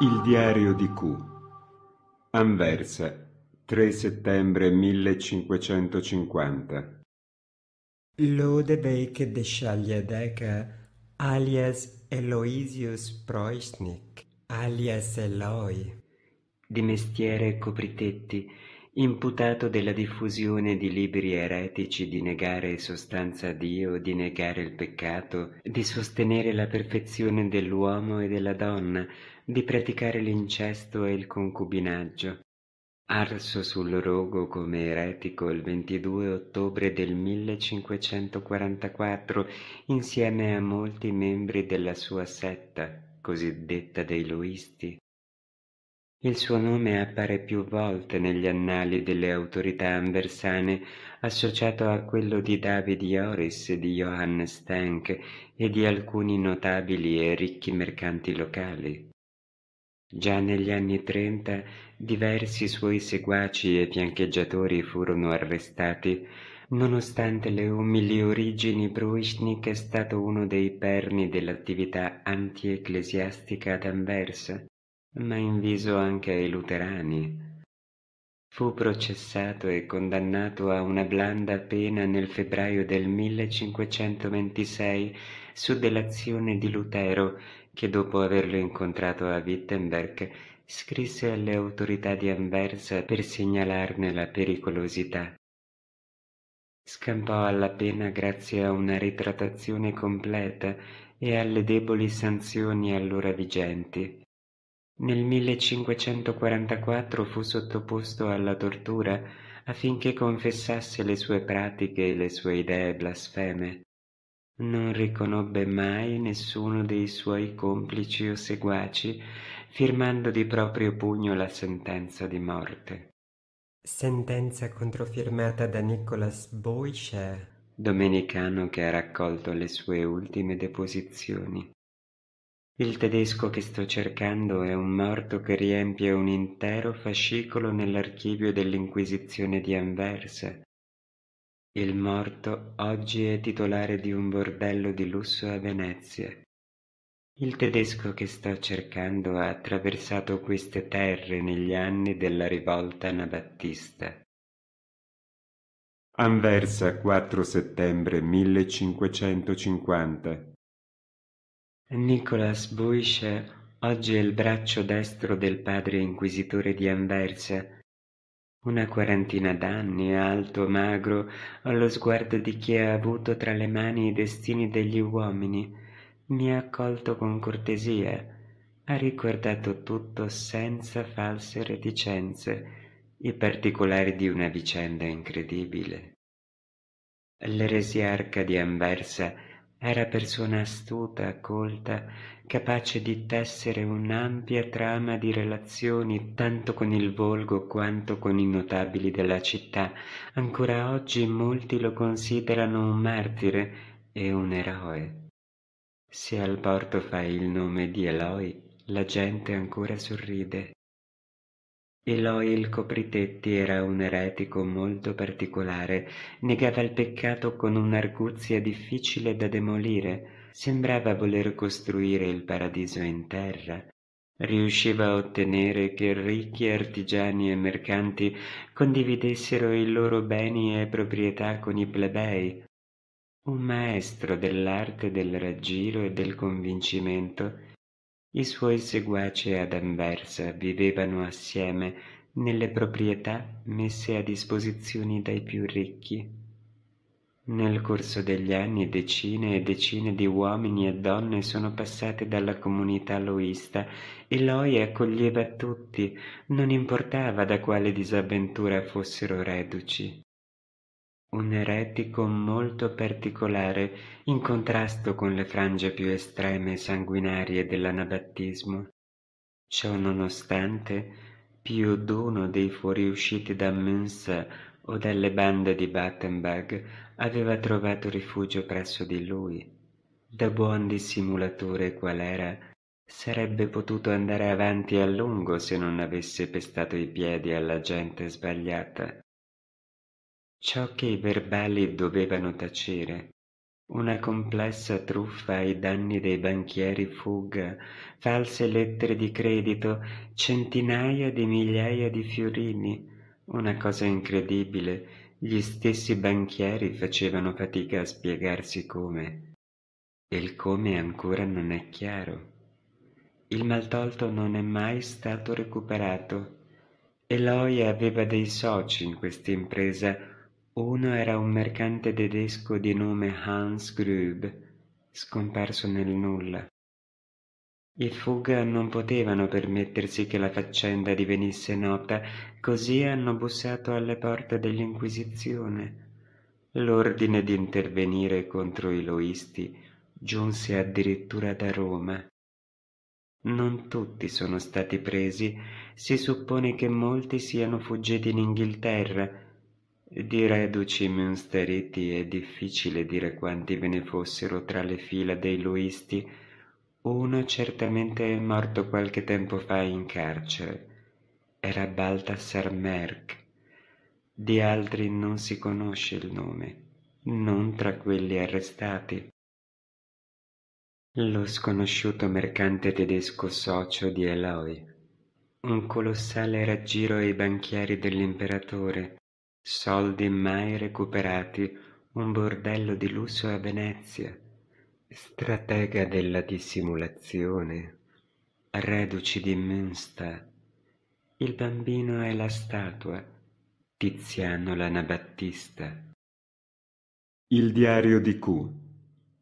Il diario di Q. Anversa, 3 settembre 1550. Lodebeck de Schagliadeca, alias Eloisius Proisnik, alias Eloi. Di mestiere copritetti, imputato della diffusione di libri eretici di negare sostanza a Dio, di negare il peccato, di sostenere la perfezione dell'uomo e della donna, di praticare l'incesto e il concubinaggio. Arso sul rogo come eretico il 22 ottobre del 1544 insieme a molti membri della sua setta, cosiddetta dei Loisti, il suo nome appare più volte negli annali delle autorità anversane, associato a quello di David Ioris, di Johannes Tank e di alcuni notabili e ricchi mercanti locali. Già negli anni trenta diversi suoi seguaci e fiancheggiatori furono arrestati, Nonostante le umili origini, Bruisnik è stato uno dei perni dell'attività anti-ecclesiastica ad Anversa ma inviso anche ai luterani. Fu processato e condannato a una blanda pena nel febbraio del 1526 su delazione di Lutero, che dopo averlo incontrato a Wittenberg scrisse alle autorità di Anversa per segnalarne la pericolosità. Scampò alla pena grazie a una ritrattazione completa e alle deboli sanzioni allora vigenti. Nel 1544 fu sottoposto alla tortura affinché confessasse le sue pratiche e le sue idee blasfeme. Non riconobbe mai nessuno dei suoi complici o seguaci, firmando di proprio pugno la sentenza di morte. Sentenza controfirmata da Nicholas Boischer, domenicano che ha raccolto le sue ultime deposizioni. Il tedesco che sto cercando è un morto che riempie un intero fascicolo nell'archivio dell'Inquisizione di Anversa. Il morto oggi è titolare di un bordello di lusso a Venezia. Il tedesco che sto cercando ha attraversato queste terre negli anni della rivolta anabattista. Anversa 4 settembre 1550 Nicholas Boyce oggi è il braccio destro del padre inquisitore di Anversa. Una quarantina d'anni, alto, magro, allo sguardo di chi ha avuto tra le mani i destini degli uomini. Mi ha accolto con cortesia, ha ricordato tutto senza false reticenze, i particolari di una vicenda incredibile. L'eresiarca di Anversa era persona astuta, colta, capace di tessere un'ampia trama di relazioni tanto con il volgo quanto con i notabili della città. Ancora oggi molti lo considerano un martire e un eroe. Se al porto fai il nome di Eloi, la gente ancora sorride. Eloi il Copritetti era un eretico molto particolare, negava il peccato con un'arguzia difficile da demolire, sembrava voler costruire il paradiso in terra. Riusciva a ottenere che ricchi artigiani e mercanti condividessero i loro beni e proprietà con i plebei. Un maestro dell'arte del raggiro e del convincimento i suoi seguaci ad Anversa vivevano assieme nelle proprietà messe a disposizione dai più ricchi. Nel corso degli anni decine e decine di uomini e donne sono passate dalla comunità loista e Loi accoglieva tutti, non importava da quale disavventura fossero reduci. Un eretico molto particolare, in contrasto con le frange più estreme e sanguinarie dell'anabattismo. Ciononostante, più d'uno dei fuoriusciti da Münster o dalle bande di Battenberg aveva trovato rifugio presso di lui. Da buon dissimulatore qual era, sarebbe potuto andare avanti a lungo se non avesse pestato i piedi alla gente sbagliata. Ciò che i verbali dovevano tacere, una complessa truffa ai danni dei banchieri fuga, false lettere di credito, centinaia di migliaia di fiorini, una cosa incredibile, gli stessi banchieri facevano fatica a spiegarsi come. E il come ancora non è chiaro. Il maltolto non è mai stato recuperato. Eloy aveva dei soci in questa impresa uno era un mercante tedesco di nome Hans Grubb, scomparso nel nulla. I Fuga non potevano permettersi che la faccenda divenisse nota, così hanno bussato alle porte dell'Inquisizione. L'ordine di intervenire contro i loisti giunse addirittura da Roma. Non tutti sono stati presi, si suppone che molti siano fuggiti in Inghilterra, di reduci monsteriti è difficile dire quanti ve ne fossero tra le fila dei luisti. Uno certamente è morto qualche tempo fa in carcere. Era Baltasar Merck. Di altri non si conosce il nome, non tra quelli arrestati. Lo sconosciuto mercante tedesco socio di Eloi. Un colossale raggiro ai banchieri dell'imperatore Soldi mai recuperati, un bordello di lusso a Venezia, stratega della dissimulazione, reduci di Münster. Il bambino è la statua, Tiziano l'anabattista. Il diario di Q.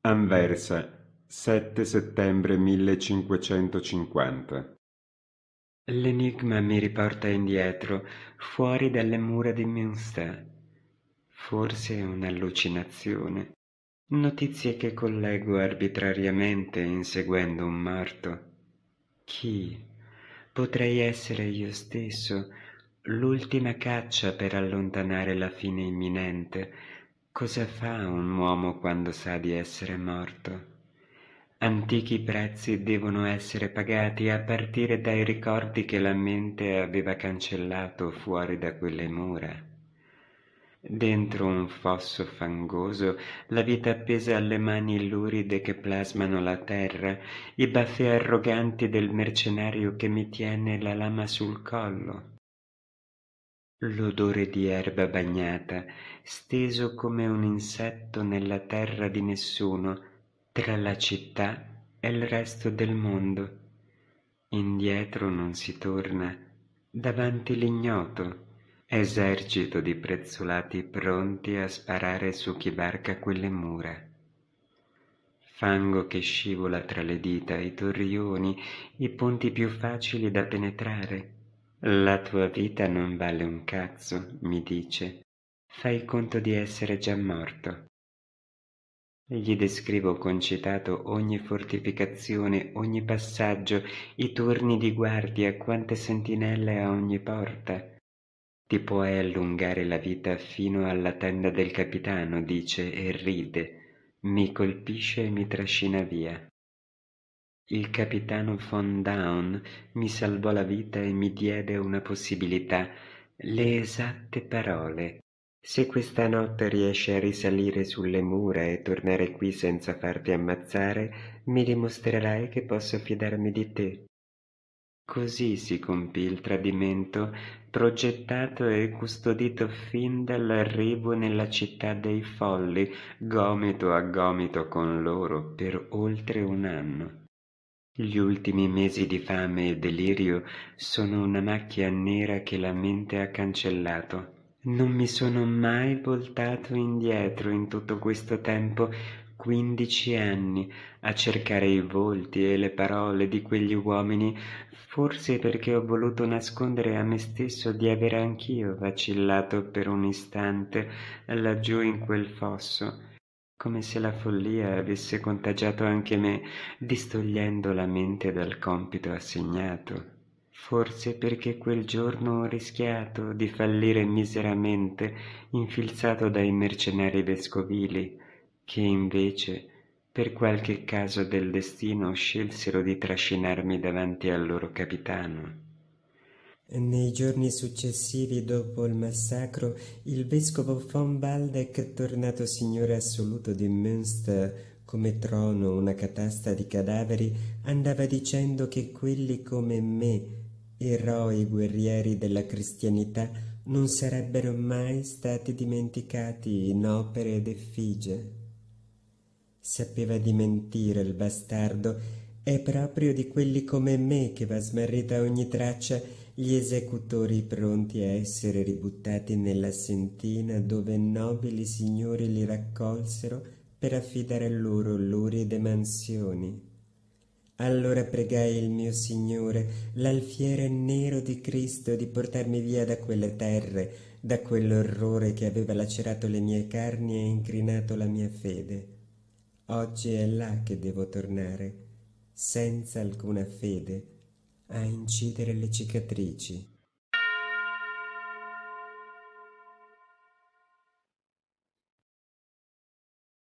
Anversa, 7 settembre 1550. L'enigma mi riporta indietro, fuori dalle mura di Münster. Forse è un'allucinazione. Notizie che collego arbitrariamente inseguendo un morto. Chi? Potrei essere io stesso, l'ultima caccia per allontanare la fine imminente. Cosa fa un uomo quando sa di essere morto? Antichi prezzi devono essere pagati a partire dai ricordi che la mente aveva cancellato fuori da quelle mura. Dentro un fosso fangoso, la vita appesa alle mani luride che plasmano la terra, i baffi arroganti del mercenario che mi tiene la lama sul collo. L'odore di erba bagnata, steso come un insetto nella terra di nessuno, tra la città e il resto del mondo. Indietro non si torna, davanti l'ignoto, esercito di prezzolati pronti a sparare su chi varca quelle mura. Fango che scivola tra le dita, i torrioni, i ponti più facili da penetrare. La tua vita non vale un cazzo, mi dice. Fai conto di essere già morto. Gli descrivo concitato ogni fortificazione, ogni passaggio, i turni di guardia, quante sentinelle a ogni porta. Ti puoi allungare la vita fino alla tenda del capitano, dice e ride. Mi colpisce e mi trascina via. Il capitano von Down mi salvò la vita e mi diede una possibilità. Le esatte parole. Se questa notte riesci a risalire sulle mura e tornare qui senza farti ammazzare, mi dimostrerai che posso fidarmi di te. Così si compì il tradimento, progettato e custodito fin dall'arrivo nella città dei folli, gomito a gomito con loro per oltre un anno. Gli ultimi mesi di fame e delirio sono una macchia nera che la mente ha cancellato. Non mi sono mai voltato indietro in tutto questo tempo, quindici anni, a cercare i volti e le parole di quegli uomini, forse perché ho voluto nascondere a me stesso di avere anch'io vacillato per un istante laggiù in quel fosso come se la follia avesse contagiato anche me, distogliendo la mente dal compito assegnato. Forse perché quel giorno ho rischiato di fallire miseramente, infilzato dai mercenari vescovili, che invece, per qualche caso del destino, scelsero di trascinarmi davanti al loro capitano. Nei giorni successivi dopo il massacro, il vescovo von Baldeck, tornato signore assoluto di Münster, come trono una catasta di cadaveri, andava dicendo che quelli come me, eroi guerrieri della cristianità non sarebbero mai stati dimenticati in opere ed effigie. Sapeva di mentire il bastardo, è proprio di quelli come me che va smarrita ogni traccia gli esecutori pronti a essere ributtati nella sentina dove nobili signori li raccolsero per affidare loro luride mansioni. Allora pregai il mio Signore, l'alfiere nero di Cristo, di portarmi via da quelle terre, da quell'orrore che aveva lacerato le mie carni e incrinato la mia fede. Oggi è là che devo tornare, senza alcuna fede, a incidere le cicatrici.